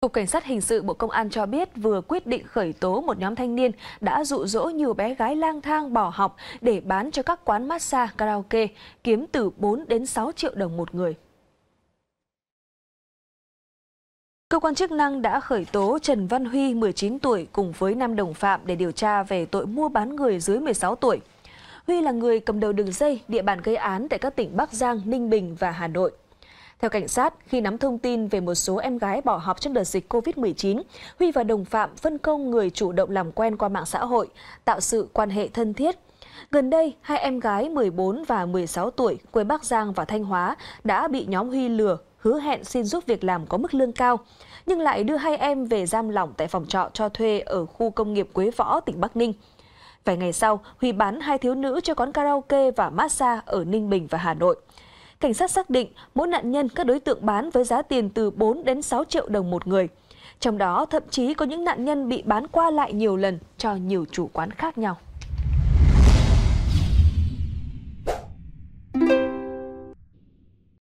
Cục Cảnh sát Hình sự Bộ Công an cho biết vừa quyết định khởi tố một nhóm thanh niên đã dụ dỗ nhiều bé gái lang thang bỏ học để bán cho các quán massage karaoke, kiếm từ 4 đến 6 triệu đồng một người. Cơ quan chức năng đã khởi tố Trần Văn Huy, 19 tuổi, cùng với 5 đồng phạm để điều tra về tội mua bán người dưới 16 tuổi. Huy là người cầm đầu đường dây, địa bàn gây án tại các tỉnh Bắc Giang, Ninh Bình và Hà Nội. Theo cảnh sát, khi nắm thông tin về một số em gái bỏ học trước đợt dịch COVID-19, Huy và đồng phạm phân công người chủ động làm quen qua mạng xã hội, tạo sự quan hệ thân thiết. Gần đây, hai em gái 14 và 16 tuổi quê Bắc Giang và Thanh Hóa đã bị nhóm Huy lừa hứa hẹn xin giúp việc làm có mức lương cao, nhưng lại đưa hai em về giam lỏng tại phòng trọ cho thuê ở khu công nghiệp Quế Võ, tỉnh Bắc Ninh. Vài ngày sau, Huy bán hai thiếu nữ cho quán karaoke và massage ở Ninh Bình và Hà Nội cảnh sát xác định mỗi nạn nhân các đối tượng bán với giá tiền từ 4 đến 6 triệu đồng một người. Trong đó thậm chí có những nạn nhân bị bán qua lại nhiều lần cho nhiều chủ quán khác nhau.